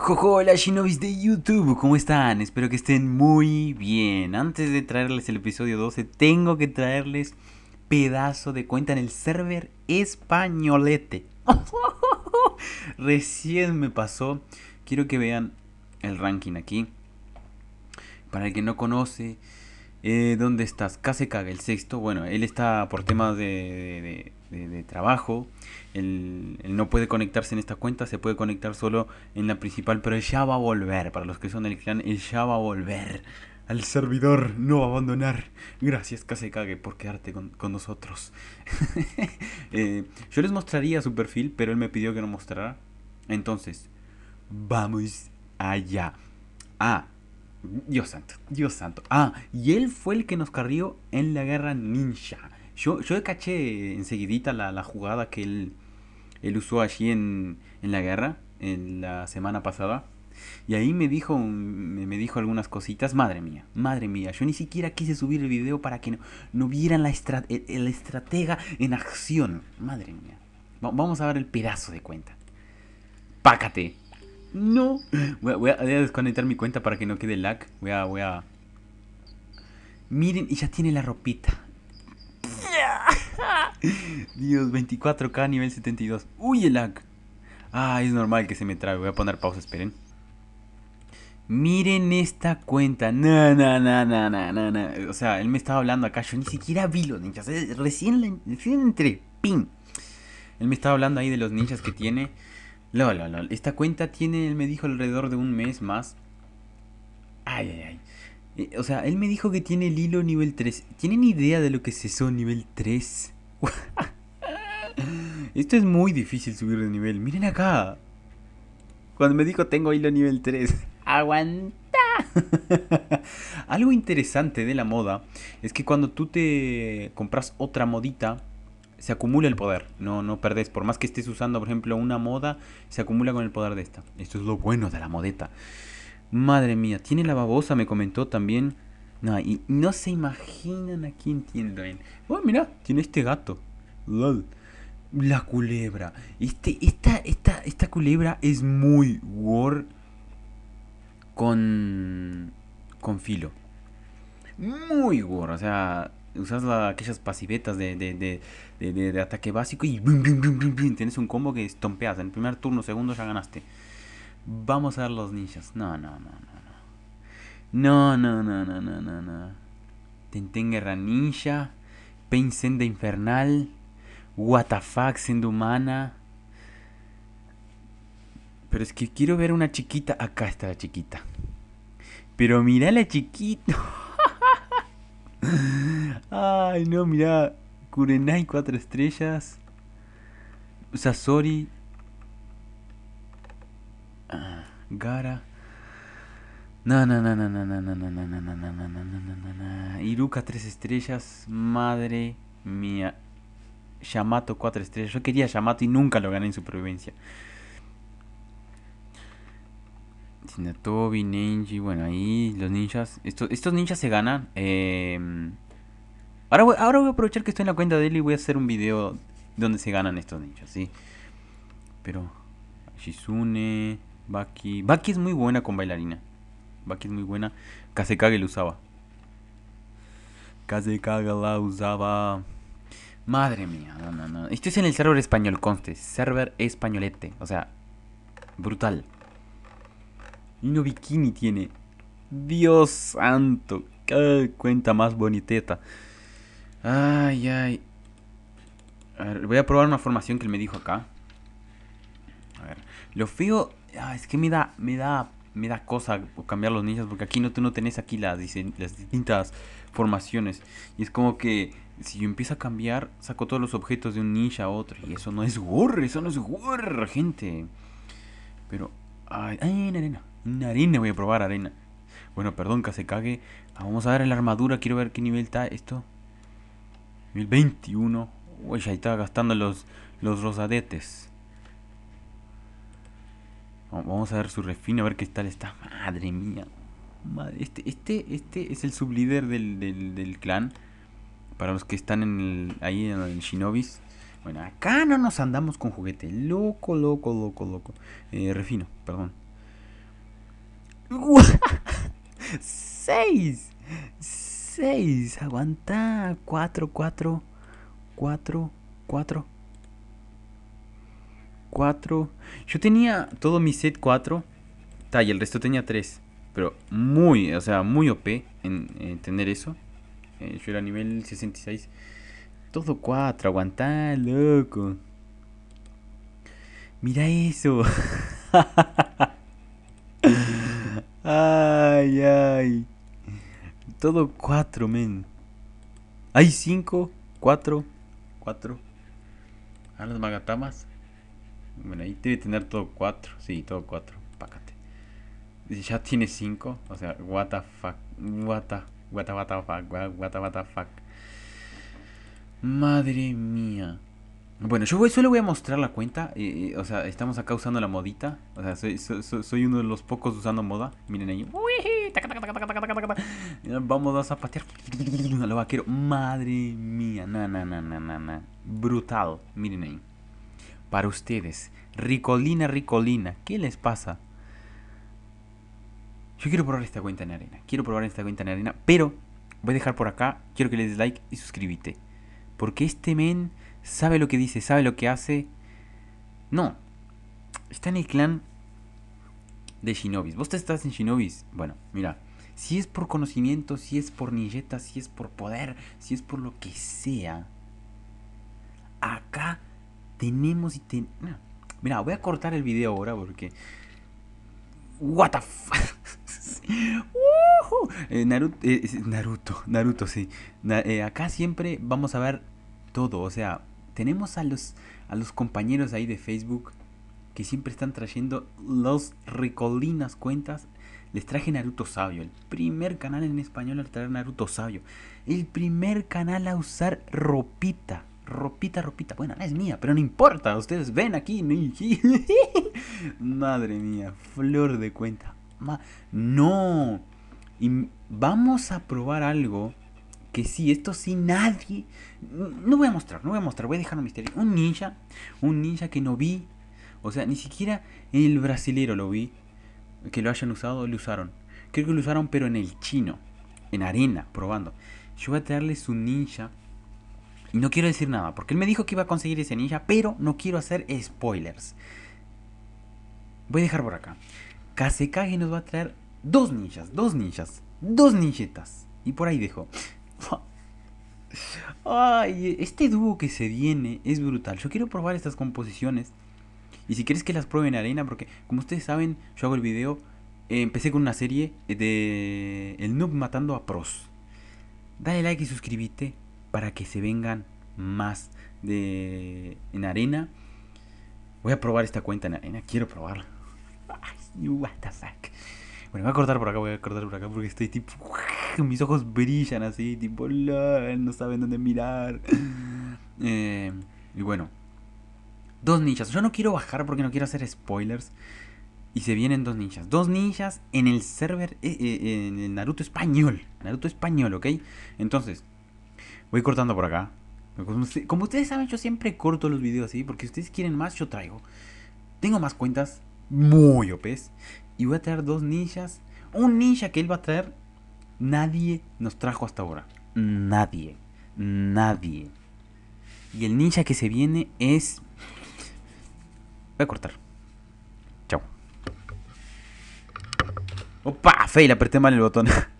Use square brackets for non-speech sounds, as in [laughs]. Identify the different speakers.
Speaker 1: Jojo, hola shinobis de YouTube, ¿cómo están? Espero que estén muy bien. Antes de traerles el episodio 12, tengo que traerles pedazo de cuenta en el server españolete. [laughs] Recién me pasó. Quiero que vean el ranking aquí. Para el que no conoce, eh, ¿Dónde estás? Kasekage, el sexto. Bueno, él está por temas de, trabajo. Él, no puede conectarse en esta cuenta, se puede conectar solo en la principal, pero él ya va a volver. Para los que son del clan, él ya va a volver. Al servidor no va a abandonar. Gracias, Kasekage por quedarte con, nosotros. [laughs] Eh, yo les mostraría su perfil, pero él me pidió que no mostrara. Entonces, vamos allá. Ah, Dios santo, Dios santo. Ah, y él fue el que nos carrió en la guerra ninja. Yo, yo caché enseguidita la, la jugada que él, usó allí en, la guerra, en la semana pasada. Y ahí me dijo, me dijo algunas cositas. Madre mía, madre mía. Yo ni siquiera quise subir el video para que no, no vieran la el estratega en acción. Madre mía. vamos a ver el pedazo de cuenta. Pácate. No. Voy a, desconectar mi cuenta para que no quede lag. Voy a, voy a. Miren, y ya tiene la ropita. [laughs] Dios, 24k nivel 72. Uy, el lag. Ah, es normal que se me trague, Voy a poner pausa, esperen. Miren esta cuenta. Na, na, na, na, O sea, él me estaba hablando acá. Yo ni siquiera vi los ninjas. Eh, recién, entré. Pin. Él me estaba hablando ahí de los ninjas que tiene. No, no, no, Esta cuenta tiene, él me dijo, alrededor de un mes más. Ay, ay, ay. Eh, o sea, él me dijo que tiene el hilo nivel 3. ¿Tienen idea de lo que es eso, nivel 3? [laughs] Esto es muy difícil subir de nivel. Miren acá. Cuando me dijo tengo hilo nivel 3. [laughs] ¡Aguanta! Algo interesante de la moda es que cuando tú te compras otra modita, se acumula el poder, no, no perdés. Por más que estés usando, por ejemplo, una moda, se acumula con el poder de esta. Esto es lo bueno de la modeta. Madre mía, tiene la babosa, me comentó también. No, y no se imaginan a quién tiene oh, mira, tiene este gato. La culebra. Este, esta, esta, esta culebra es muy war con. con filo. Muy war, o sea usas aquellas pasivetas de, ataque básico y bim, tienes un combo que estompeas. En el primer turno, segundo ya ganaste. Vamos a ver los ninjas. No, no, no, no, no. No, no, no, no, no, no, no. Tenten Guerra Ninja. Pain Senda Infernal. WTF Senda Humana. Pero es que quiero ver una chiquita. Acá está la chiquita. Pero mira la chiquita. [laughs] Ay, no, mirá. Kurenai 4 estrellas. Sasori. Gara. No, no, no, no, no, no, no, no, no, no, no, no, no, no, no, Iruka 3 estrellas. Madre mía. Yamato 4 estrellas. Yo quería Yamato y nunca lo gané en supervivencia. Sinatobi, Nenji, bueno, ahí los ninjas. Estos, ninjas se ganan. Em, ahora, voy, a aprovechar que estoy en la cuenta de él y voy a hacer un video donde se ganan estos ninjas, ¿sí? Pero. Shizune, Baki. Baki es muy buena con bailarina. Baki es muy buena. Kasekage lo usaba. Kasekage la usaba. Madre mía, no, no, no. Esto es en el server español, conste. Server españolete. O sea, brutal. Y bikini tiene. Dios santo. Qué cuenta más boniteta. Ay, ay. A ver, voy a probar una formación que él me dijo acá. A ver. Lo feo. Ah, es que me da. Me da. Me da cosa cambiar los ninjas. Porque aquí no, tú no tenés aquí las, las distintas formaciones. Y es como que. Si yo empiezo a cambiar, saco todos los objetos de un ninja a otro. Y eso no es gurr, eso no es gurr, gente. Pero. Ay, ay, arena. Una arena voy a probar, arena. Bueno, perdón que se cague. Ah, vamos a ver la armadura. Quiero ver qué nivel está esto. Nivel 21. Uy, ahí estaba gastando los, los rosadetes. Vamos a ver su refino, a ver qué tal está. Madre mía. este, este, este es el sublíder del, del, clan. Para los que están en el, ahí en el Shinobis. Bueno, acá no nos andamos con juguete. Loco, loco, loco, loco. Eh, refino, perdón. 6. [laughs] 6. Aguanta. 4, 4, 4, 4. 4. Yo tenía todo mi set 4. y el resto tenía 3. Pero muy, o sea, muy OP en, tener eso. Eh, yo era nivel 66. Todo 4, aguanta loco. Mira eso. [laughs] Todo cuatro, men. Hay cinco, cuatro, cuatro. A ah, las magatamas. Bueno, ahí tiene que tener todo cuatro. Sí, todo cuatro. Pácate. Ya tiene cinco. O sea, what the fuck. What the, what fuck. what the fuck. Madre mía. Bueno, yo solo voy a mostrar la cuenta. o sea, estamos acá usando la modita. O sea, soy, uno de los pocos usando moda. Miren ahí. Vamos a zapatear Lo vaquero. Madre mía. Na, na, na, na, na, Brutal. Miren ahí. Para ustedes. Ricolina, ricolina. ¿Qué les pasa? Yo quiero probar esta cuenta en arena. Quiero probar esta cuenta en arena. Pero voy a dejar por acá. Quiero que le des like y suscríbete. Porque este men sabe lo que dice, sabe lo que hace. No. Está en el clan de Shinobis. Vos te estás en Shinobis. Bueno, mira. Si es por conocimiento, si es por nilleta, si es por poder, si es por lo que sea. Acá tenemos y ten... Mira, voy a cortar el video ahora porque... What the fuck [laughs] eh, Naruto, eh, Naruto, Naruto, sí. Eh, acá siempre vamos a ver todo. O sea, tenemos a los, a los compañeros ahí de Facebook que siempre están trayendo los Ricolinas cuentas. Les traje Naruto Sabio, el primer canal en español al traer Naruto Sabio. El primer canal a usar ropita. Ropita, ropita. Bueno, no es mía, pero no importa. Ustedes ven aquí. [laughs] Madre mía, flor de cuenta. no. Y vamos a probar algo que sí, esto sí nadie... No voy a mostrar, no voy a mostrar, voy a dejar un misterio. Un ninja, un ninja que no vi. O sea, ni siquiera en el brasilero lo vi. Que lo hayan usado, lo usaron. Creo que lo usaron, pero en el chino. En arena, probando. Yo voy a traerle su ninja. Y no quiero decir nada, porque él me dijo que iba a conseguir ese ninja, pero no quiero hacer spoilers. Voy a dejar por acá. Kasekage nos va a traer dos ninjas, dos ninjas, dos ninjetas. Y por ahí dejo. [laughs] Ay, este dúo que se viene es brutal. Yo quiero probar estas composiciones. Y si quieres que las pruebe en arena, porque como ustedes saben, yo hago el video. Eh, empecé con una serie de El Noob matando a pros. Dale like y suscríbete para que se vengan más de en arena. Voy a probar esta cuenta en arena, quiero probarla. [laughs] what the fuck. Bueno, voy a cortar por acá, voy a cortar por acá porque estoy tipo [laughs] mis ojos brillan así, tipo, no saben dónde mirar. Mm. Eh, y bueno, dos ninjas. Yo no quiero bajar porque no quiero hacer spoilers. Y se vienen dos ninjas. Dos ninjas en el server, eh, eh, en el Naruto español. Naruto español, ¿ok? Entonces, voy cortando por acá. Como ustedes saben, yo siempre corto los videos así, porque si ustedes quieren más, yo traigo. Tengo más cuentas
Speaker 2: muy
Speaker 1: opes Y voy a traer dos ninjas. Un ninja que él va a traer Nadie nos trajo hasta ahora. Nadie. Nadie. Y el ninja que se viene es... Voy a cortar. Chao. Opa, fail, apreté mal el botón. [laughs]